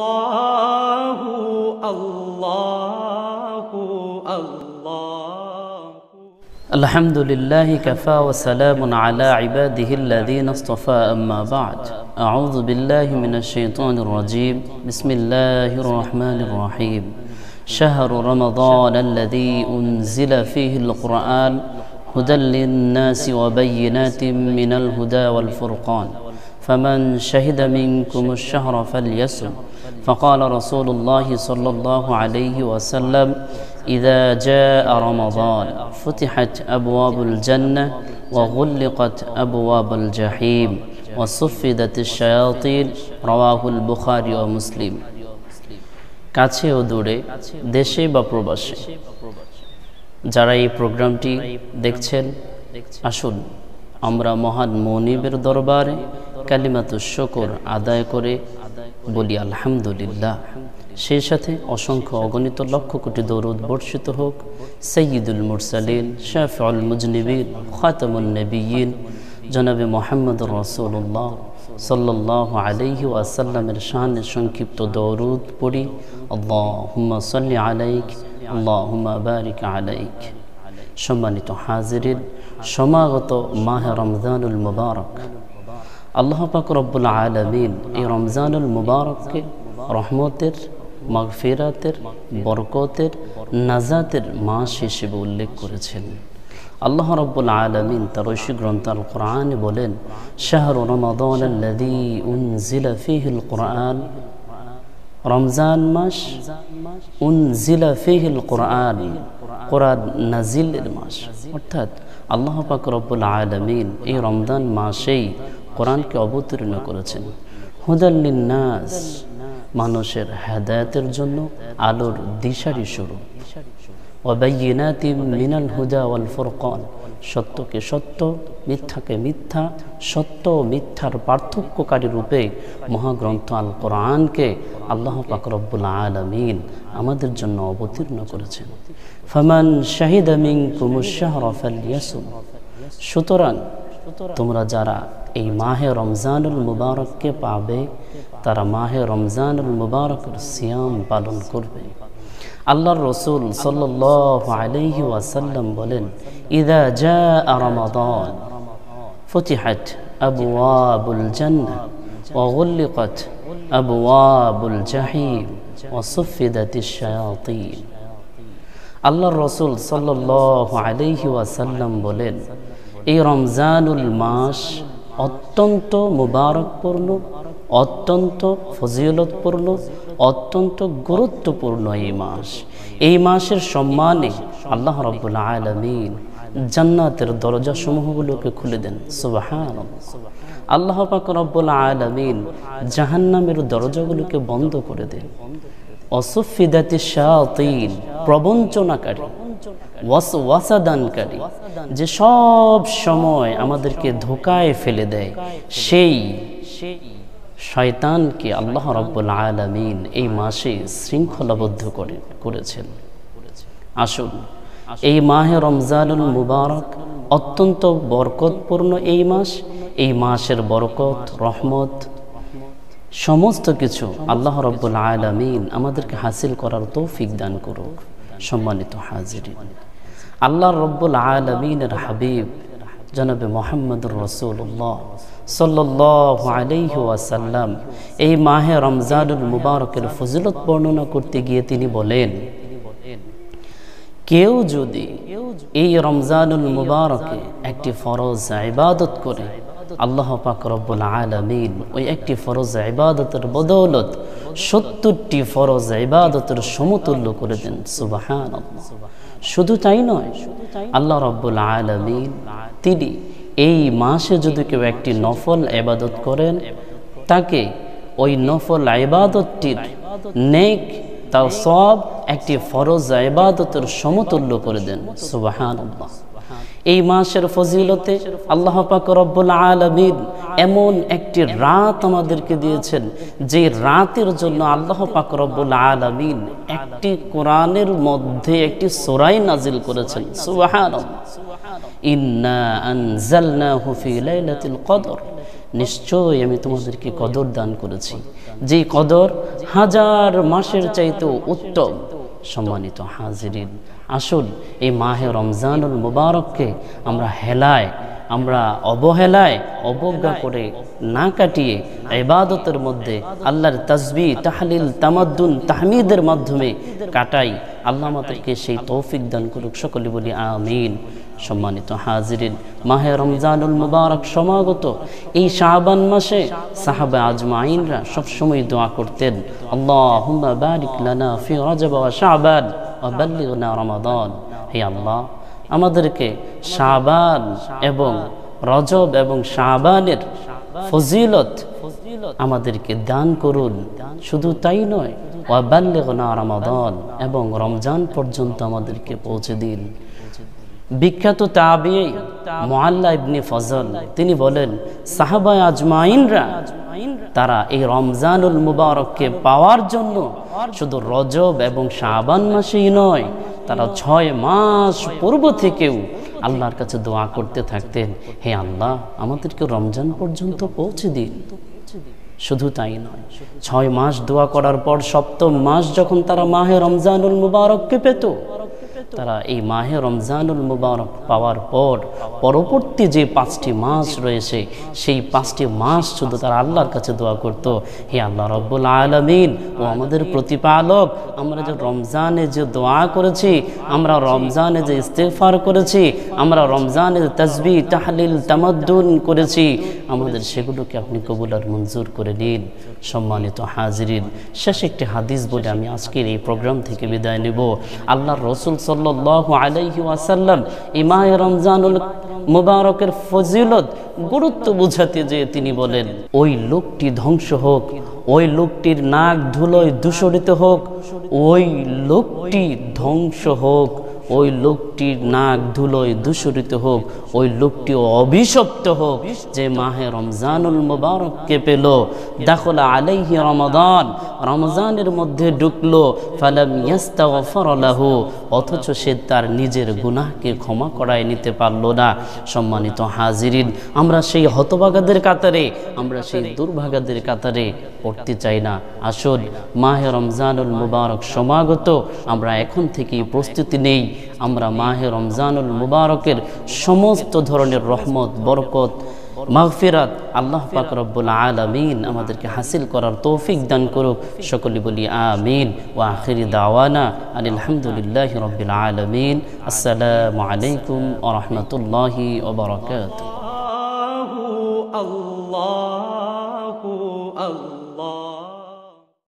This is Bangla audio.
الله الله الله الحمد لله كفى وسلام على عباده الذين اصطفى أما بعد أعوذ بالله من الشيطان الرجيم بسم الله الرحمن الرحيم شهر رمضان الذي أنزل فيه القرآن هدى للناس وبينات من الهدى والفرقان فمن شهد منكم الشهر فليصم فقال رسول الله صلى الله عليه وسلم إذا جاء رمضان فتحت أبواب الجنة وغلقت أبواب الجحيم وصفدت الشياطين رواه البخاري ومسلم কাছে ও দূরে দেশে বা প্রবাসে যারা এই প্রোগ্রামটি দেখছেন আসুন আমরা মহান মনিবের দরবারে কালিমাত শকর আদায় করে বলি আলহামদুলিল্লাহ সেই সাথে অসংখ্য অগণিত লক্ষ কোটি দৌরদ বর্ষিত হোক সৈয়দুল মুরসালিন শাহফল মুজনিবিন খাতামুল নবীন জনাবে মোহাম্মদ রসুল্লাহ সাল্লাহ আলহি ওয়াসাল্লামের শাহান সংক্ষিপ্ত দৌরুদ পড়ি আল্লাহ হুম্মা সাল্লি আলাইক আল্লাহ হুম্মা বারিক আলাইক সম্মানিত হাজিরিন সমাগত মাহ রমজানুল মুবারক আল্লাহ পাক রব্বুল আলমিন এই রমজানুল মুবারককে রহমতের মাগফিরাতের বরকতের নাজাতের মাস হিসেবে উল্লেখ করেছেন আল্লাহ রব্বুল আলমিন তার ঐশী গ্রন্থ আল কোরআনে বলেন শাহরু রমাদি উনজিলা ফিহিল কোরআন রমজান মাস উনজিলা ফিহিল কোরআন কোরআন নাজিলের মাস অর্থাৎ আল্লাহ পাক রব্বুল আলমিন এই রমজান মাসেই কোরআনকে অবতীর্ণ করেছেন নাস মানুষের হেদায়তের জন্য আলোর দিশারি স্বরূপ মিনাল হুদা ওয়াল ফোরকন সত্যকে সত্য মিথ্যাকে মিথ্যা সত্য মিথ্যার পার্থক্যকারী রূপে মহাগ্রন্থ আল কোরআনকে আল্লাহ পাকরবুল আলমিন আমাদের জন্য অবতীর্ণ করেছেন ফমান শাহিদ আমিন কুমুশাহ রফাল সুতরাং তোমরা যারা এই মাহে রমজানুল মুবারককে পাবে তারা মাহে রমজানুল মুবারকের সিয়াম পালন করবে আল্লাহর রসুল সাল্লাহ আলহি ওয়াসাল্লাম বলেন ইদা জা রমাদান ফতিহাত আবুয়াবুল জান্না وغلقت أبواب الجحيم وصفدت الشياطين আল্লাহর রসুল সাল্লাহ আলহি ওয়াসাল্লাম বলেন এই রমজানুল মাস অত্যন্ত মুবারকপূর্ণ অত্যন্ত ফজিলতপূর্ণ অত্যন্ত গুরুত্বপূর্ণ এই মাস এই মাসের সম্মানে আল্লাহ রবুল আলমিন জান্নাতের দরজা খুলে দেন সুবাহান আল্লাহ পাক রব্বুল আলমিন জাহান্নামের দরজাগুলোকে বন্ধ করে দেন অসুফিদাতি শাহ প্রবঞ্চনাকারী ওয়াসাদানকারী যে সব সময় আমাদেরকে ধোকায় ফেলে দেয় সেই শয়তানকে আল্লাহ রব্বুল আলমিন এই মাসে শৃঙ্খলাবদ্ধ করে করেছেন আসুন এই মাহে রমজানুল মুবারক অত্যন্ত বরকতপূর্ণ এই মাস এই মাসের বরকত রহমত সমস্ত কিছু আল্লাহ রব্বুল আলমিন আমাদেরকে হাসিল করার তৌফিক দান করুক সম্মানিত হাজির আল্লাহ রব্বুল আলমিনের হাবিব জনাবে মোহাম্মদুর রসুল্লাহ সাল্লাহ আলহ্লাম এই মাহে রমজানুল মুবারকের ফজলত বর্ণনা করতে গিয়ে তিনি বলেন কেউ যদি এই রমজানুল মুবারকে একটি ফরজ ইবাদত করে আল্লাহ পাক রব্বুল আলমিন ওই একটি ফরজ ইবাদতের বদৌলত সত্তরটি ফরজ ইবাদতের সমতুল্য করে দেন সুবাহান শুধু তাই নয় আল্লাহ রব্বুল আলমিন তিনি এই মাসে যদি কেউ একটি নফল এবাদত করেন তাকে ওই নফল আবাদতটির নেক তার সব একটি ফরজ ইবাদতের সমতুল্য করে দেন সুবাহান এই মাসের ফজিলতে আল্লাহ পাক রব্বুল আলমিন এমন একটি রাত আমাদেরকে দিয়েছেন যে রাতের জন্য আল্লাহ পাকরবুল আলমিন একটি কোরআনের মধ্যে একটি সোরাই নাজিল করেছেন নিশ্চয় কদর নিশ্চয়ই আমি তোমাদেরকে কদর দান করেছি যে কদর হাজার মাসের চাইতে উত্তম সম্মানিত হাজিরিন আসুন এই মাহে রমজানুল মুবারককে আমরা হেলায় আমরা অবহেলায় অবজ্ঞা করে না কাটিয়ে এবাদতের মধ্যে আল্লাহর তাজবি তাহলিল তামাদ্দুন তাহমিদের মাধ্যমে কাটাই আল্লাহ মাতাকে সেই তৌফিক দান করুক সকলে বলি আমিন সম্মানিত হাজিরিন মাহে রমজানুল মুবারক সমাগত এই শাহবান মাসে সাহাবে আজমাইনরা সবসময় দোয়া করতেন আল্লাহ বারিক লানা ফি রাজাবা শাহবান অবাল্লিগনা রমাদান হে আল্লাহ আমাদেরকে সাবান এবং রজব এবং সাবানের ফজিলত আমাদেরকে দান করুন শুধু তাই নয় রমাদন এবং রমজান পর্যন্ত আমাদেরকে পৌঁছে দিন বিখ্যাত তাবি মোয়াল্লা ইবনি ফজল তিনি বলেন সাহাবা আজমাইনরা তারা এই রমজানুল মুবারককে পাওয়ার জন্য শুধু রজব এবং শাহবান মাসেই নয় তারা ছয় মাস পূর্ব থেকেও আল্লাহর কাছে দোয়া করতে থাকতেন হে আল্লাহ আমাদেরকে রমজান পর্যন্ত পৌঁছে দিন শুধু তাই নয় ছয় মাস দোয়া করার পর সপ্তম মাস যখন তারা মাহে রমজানুল মুবারককে পেত তারা এই মাহে রমজানুল মুবারক পাওয়ার পর পরবর্তী যে পাঁচটি মাস রয়েছে সেই পাঁচটি মাস শুধু তারা আল্লাহর কাছে দোয়া করত হে আল্লাহ রব্বুল আলমিন ও আমাদের প্রতিপালক আমরা যে রমজানে যে দোয়া করেছি আমরা রমজানে যে ইস্তেফার করেছি আমরা রমজানে তসবি তাহলিল তামাদ্দুন করেছি আমাদের সেগুলোকে আপনি কবুল আর মঞ্জুর করে নিন সম্মানিত হাজির শেষ একটি হাদিস বলে আমি আজকের এই প্রোগ্রাম থেকে বিদায় নেব আল্লাহ রসুল সাল সাল্লাহ আলাইহি ইমায় রমজানুল মুবারকের ফজিলত গুরুত্ব বুঝাতে যে তিনি বলেন ওই লোকটি ধ্বংস হোক ওই লোকটির নাক ধুলোয় দূষরিত হোক ওই লোকটি ধ্বংস হোক ওই লোক লোকটির নাক ধুলোয় দূষরিত হোক ওই লোকটি অভিশপ্ত হোক যে মাহে রমজানুল মুবারককে পেল দাখলা আলাইহি রমাদান রমজানের মধ্যে ঢুকলো ফালাম ইয়াস্তাগফরালাহু অথচ সে তার নিজের গুনাহকে ক্ষমা করায় নিতে পারল না সম্মানিত হাজিরিন আমরা সেই হতভাগাদের কাতারে আমরা সেই দুর্ভাগাদের কাতারে পড়তে চাই না আসল মাহে রমজানুল মুবারক সমাগত আমরা এখন থেকেই প্রস্তুতি নেই আমরা মা মাহে রমজানুল মুবারকের সমস্ত ধরনের রহমত বরকত মাহফিরাত আল্লাহ পাক রব্বুল আলমিন আমাদেরকে হাসিল করার তৌফিক দান করুক সকলে বলি আমিন ও আখিরি দাওয়ানা আলহামদুলিল্লাহ রবিল আলমিন আসসালামু আলাইকুম ও রহমতুল্লাহি ওবরাকাত Allah, আল্লাহ